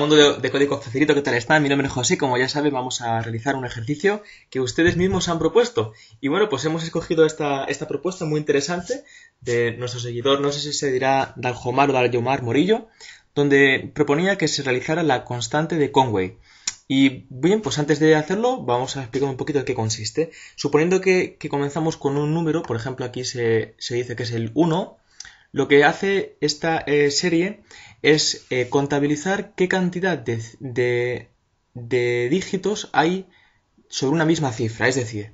mundo de, Código Facilito, ¿qué tal está? Mi nombre es José, como ya saben, vamos a realizar un ejercicio que ustedes mismos han propuesto. Y bueno, pues hemos escogido esta, esta propuesta muy interesante de nuestro seguidor, no sé si se dirá Daljomar o Daljomar Morillo, donde proponía que se realizara la constante de Conway. Y bien, pues antes de hacerlo, vamos a explicar un poquito de qué consiste. Suponiendo que, comenzamos con un número, por ejemplo, aquí se, se dice que es el 1, lo que hace esta eh, serie es eh, contabilizar qué cantidad de, de, dígitos hay sobre una misma cifra. Es decir,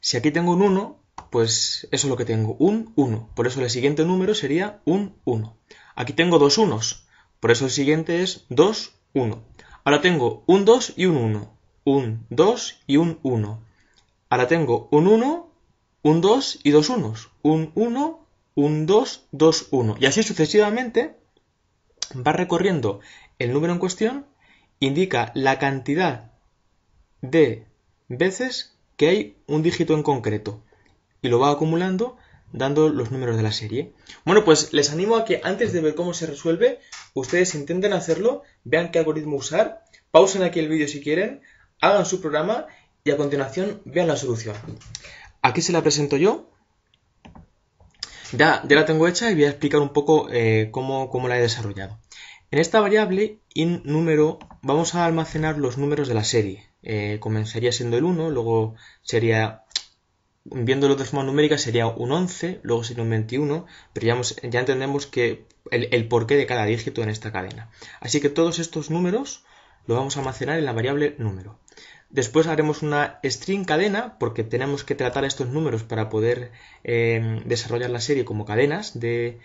si aquí tengo un 1, pues eso es lo que tengo, un 1. Por eso el siguiente número sería un 1. Aquí tengo dos unos, por eso el siguiente es 2, 1. Ahora tengo un 2 y un 1, un 2 y un 1. Ahora tengo un 1, un 2 y dos unos, un 1 un 2, 2, 1. Y así sucesivamente va recorriendo el número en cuestión, indica la cantidad de veces que hay un dígito en concreto y lo va acumulando dando los números de la serie. Bueno, pues les animo a que antes de ver cómo se resuelve, ustedes intenten hacerlo, vean qué algoritmo usar, pausen aquí el vídeo si quieren, hagan su programa y a continuación vean la solución. Aquí se la presento yo ya, la tengo hecha y voy a explicar un poco eh, cómo, la he desarrollado. En esta variable in número vamos a almacenar los números de la serie. Eh, comenzaría siendo el 1, luego sería, viéndolo de forma numérica, sería un 11, luego sería un 21, pero ya, entendemos que el, porqué de cada dígito en esta cadena. Así que todos estos números los vamos a almacenar en la variable número. Después haremos una string cadena porque tenemos que tratar estos números para poder em, desarrollar la serie como cadenas de,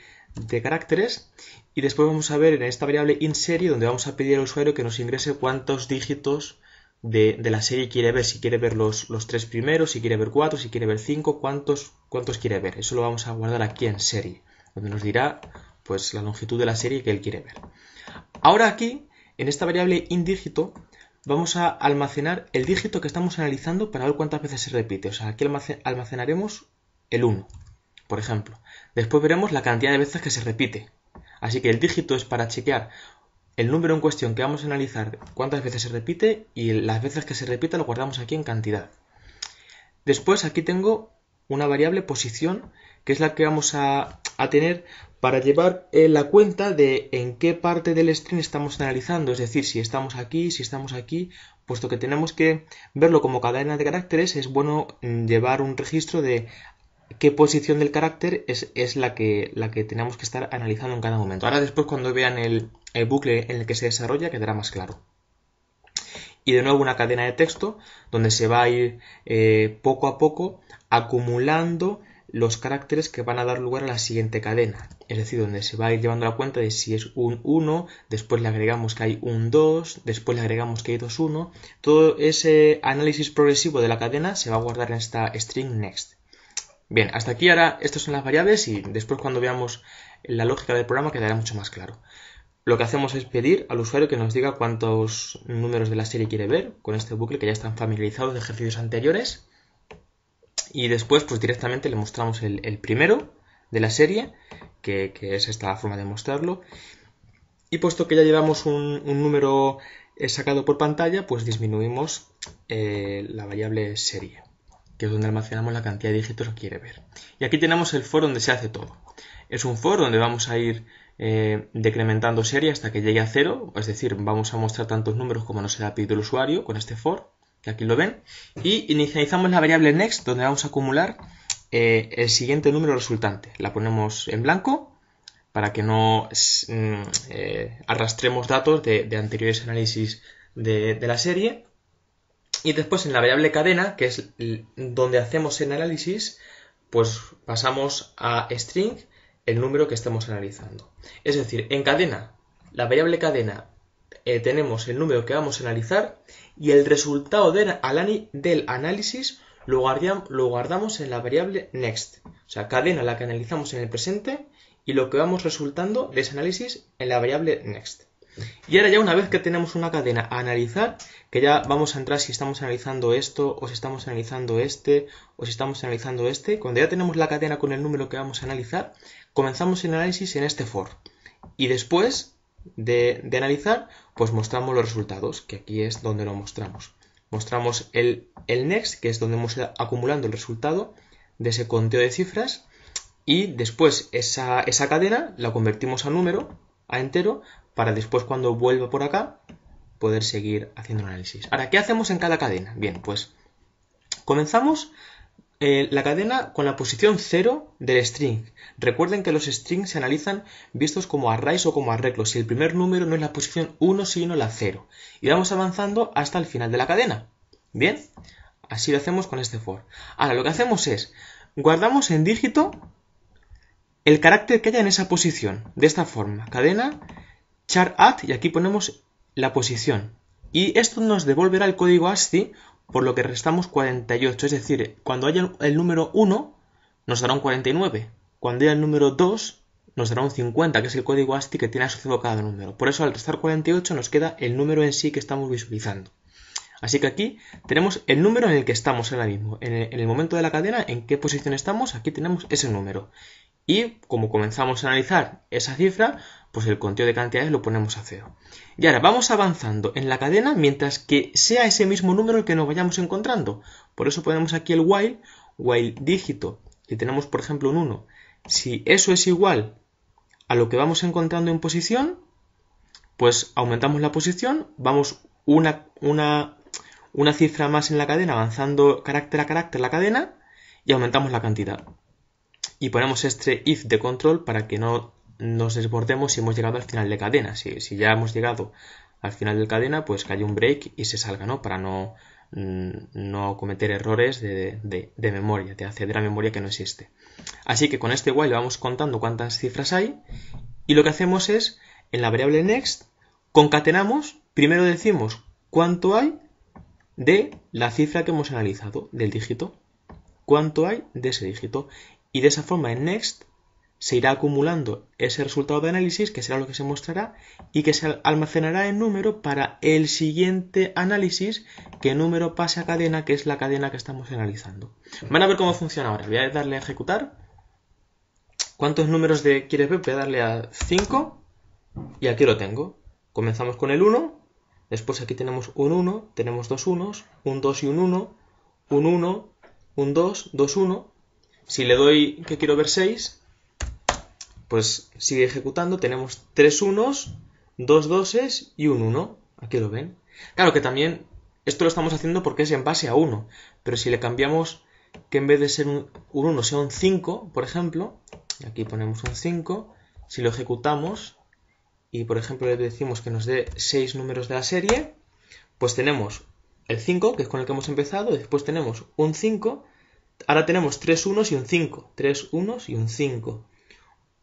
caracteres. Y después vamos a ver en esta variable inSerie donde vamos a pedir al usuario que nos ingrese cuántos dígitos de, la serie quiere ver. Si quiere ver los, tres primeros, si quiere ver cuatro, si quiere ver cinco, cuántos, cuántos quiere ver. Eso lo vamos a guardar aquí en serie, donde nos dirá pues la longitud de la serie que él quiere ver. Ahora aquí, en esta variable indígito, dígito vamos a almacenar el dígito que estamos analizando para ver cuántas veces se repite. O sea, aquí almacenaremos el 1, por ejemplo. Después veremos la cantidad de veces que se repite. Así que el dígito es para chequear el número en cuestión que vamos a analizar, cuántas veces se repite y las veces que se repite lo guardamos aquí en cantidad. Después aquí tengo una variable posición, que es la que vamos a, tener para llevar eh, la cuenta de en qué parte del string estamos analizando, es decir, si estamos aquí, si estamos aquí, puesto que tenemos que verlo como cadena de caracteres, es bueno mm, llevar un registro de qué posición del carácter es, la, que, la que tenemos que estar analizando en cada momento. Ahora después cuando vean el bucle en el que se desarrolla quedará más claro y de nuevo una cadena de texto donde se va a ir eh, poco a poco acumulando los caracteres que van a dar lugar a la siguiente cadena. Es decir, donde se va a ir llevando la cuenta de si es un 1, después le agregamos que hay un 2, después le agregamos que hay dos 1. Todo ese análisis progresivo de la cadena se va a guardar en esta string next. Bien, hasta aquí ahora estas son las variables y después cuando veamos la lógica del programa quedará mucho más claro lo que hacemos es pedir al usuario que nos diga cuántos números de la serie quiere ver con este bucle que ya están familiarizados de ejercicios anteriores. Y después, pues directamente le mostramos el, primero de la serie, que, es esta forma de mostrarlo. Y puesto que ya llevamos un, número eh, sacado por pantalla, pues disminuimos eh, la variable serie, que es donde almacenamos la cantidad de dígitos que quiere ver. Y aquí tenemos el for donde se hace todo. Es un for donde vamos a ir eh, decrementando serie hasta que llegue a cero, es decir, vamos a mostrar tantos números como nos ha pedido el usuario con este for, que aquí lo ven, y inicializamos la variable next, donde vamos a acumular eh, el siguiente número resultante. La ponemos en blanco para que no mm, eh, arrastremos datos de, anteriores análisis de, de la serie. Y después en la variable cadena, que es donde hacemos el análisis, pues pasamos a string el número que estamos analizando. Es decir, en cadena, la variable cadena, eh, tenemos el número que vamos a analizar y el resultado del, del análisis lo, lo guardamos en la variable next. O sea, cadena la que analizamos en el presente y lo que vamos resultando de ese análisis en la variable next. Y ahora ya una vez que tenemos una cadena a analizar, que ya vamos a entrar si estamos analizando esto, o si estamos analizando este, o si estamos analizando este, cuando ya tenemos la cadena con el número que vamos a analizar, comenzamos el análisis en este for. Y después de, analizar, pues mostramos los resultados, que aquí es donde lo mostramos. Mostramos el, next, que es donde hemos acumulando el resultado de ese conteo de cifras, y después esa, esa cadena la convertimos a número entero para después cuando vuelva por acá poder seguir haciendo análisis. Ahora, ¿qué hacemos en cada cadena? Bien, pues comenzamos eh, la cadena con la posición 0 del string. Recuerden que los strings se analizan vistos como arrays o como arreglos. Si el primer número no es la posición 1, sino la 0. Y vamos avanzando hasta el final de la cadena. Bien, así lo hacemos con este for. Ahora, lo que hacemos es, guardamos en dígito el carácter que haya en esa posición, de esta forma, cadena, char at, y aquí ponemos la posición. Y esto nos devolverá el código ASCII, por lo que restamos 48, es decir, cuando haya el número 1, nos dará un 49. Cuando haya el número 2, nos dará un 50, que es el código ASCII que tiene asociado cada número. Por eso al restar 48 nos queda el número en sí que estamos visualizando. Así que aquí tenemos el número en el que estamos ahora mismo. en el momento de la cadena, en qué posición estamos, aquí tenemos ese número. Y como comenzamos a analizar esa cifra, pues el conteo de cantidades lo ponemos a cero. Y ahora vamos avanzando en la cadena mientras que sea ese mismo número el que nos vayamos encontrando. Por eso ponemos aquí el while, while dígito, Y tenemos por ejemplo un 1. Si eso es igual a lo que vamos encontrando en posición, pues aumentamos la posición, vamos una cifra más en la cadena, avanzando carácter a carácter la cadena y aumentamos la cantidad y ponemos este if de control para que no nos desbordemos si hemos llegado al final de cadena. Si, ya hemos llegado al final de cadena, pues que haya un break y se salga, ¿no? Para no, mm, no cometer errores de, de, memoria, de acceder a memoria que no existe. Así que con este while vamos contando cuántas cifras hay y lo que hacemos es, en la variable next, concatenamos, primero decimos cuánto hay de la cifra que hemos analizado, del dígito. ¿Cuánto hay de ese dígito? y de esa forma en Next se irá acumulando ese resultado de análisis, que será lo que se mostrará, y que se almacenará en número para el siguiente análisis, que número pase a cadena, que es la cadena que estamos analizando. Van a ver cómo funciona ahora. Voy a darle a ejecutar. ¿Cuántos números de quieres ver? Voy a darle a 5 y aquí lo tengo. Comenzamos con el 1, después aquí tenemos un 1, tenemos dos unos, un 2 y un 1, un 1, un 2, 2, 1, si le doy que quiero ver 6, pues sigue ejecutando. Tenemos 3 unos, 2 doses y un 1. Aquí lo ven. Claro que también esto lo estamos haciendo porque es en base a 1. Pero si le cambiamos que en vez de ser un 1 sea un 5, por ejemplo, aquí ponemos un 5, si lo ejecutamos y por ejemplo le decimos que nos dé 6 números de la serie, pues tenemos el 5, que es con el que hemos empezado, después tenemos un 5 Ahora tenemos 3 unos y un 5. 3 unos y un 5.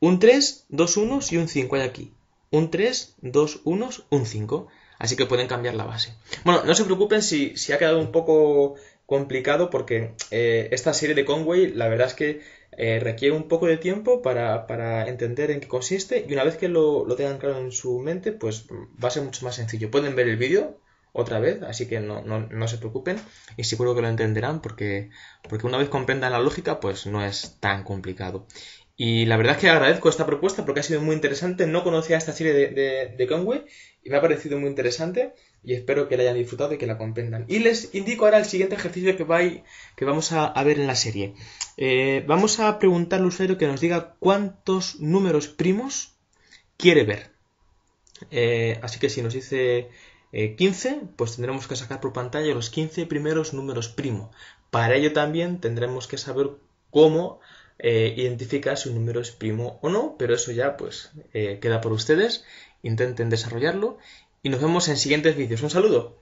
Un 3, 2 unos y un 5 hay aquí. Un 3, 2 unos, un 5. Así que pueden cambiar la base. Bueno, no se preocupen si, si ha quedado un poco complicado porque eh, esta serie de Conway la verdad es que eh, requiere un poco de tiempo para, entender en qué consiste y una vez que lo tengan claro en su mente pues va a ser mucho más sencillo. Pueden ver el vídeo otra vez, así que no, se preocupen y seguro que lo entenderán porque, porque una vez comprendan la lógica pues no es tan complicado. Y la verdad es que agradezco esta propuesta porque ha sido muy interesante, no conocía esta serie de, Conway y me ha parecido muy interesante y espero que la hayan disfrutado y que la comprendan. Y les indico ahora el siguiente ejercicio que, va que vamos a, ver en la serie. Eh, vamos a preguntar al usuario que nos diga cuántos números primos quiere ver. Eh, así que si nos dice 15, eh, pues tendremos que sacar por pantalla los 15 primeros números primo. Para ello también tendremos que saber cómo eh, identificar si un número es primo o no, pero eso ya pues eh, queda por ustedes. Intenten desarrollarlo y nos vemos en siguientes vídeos. Un saludo.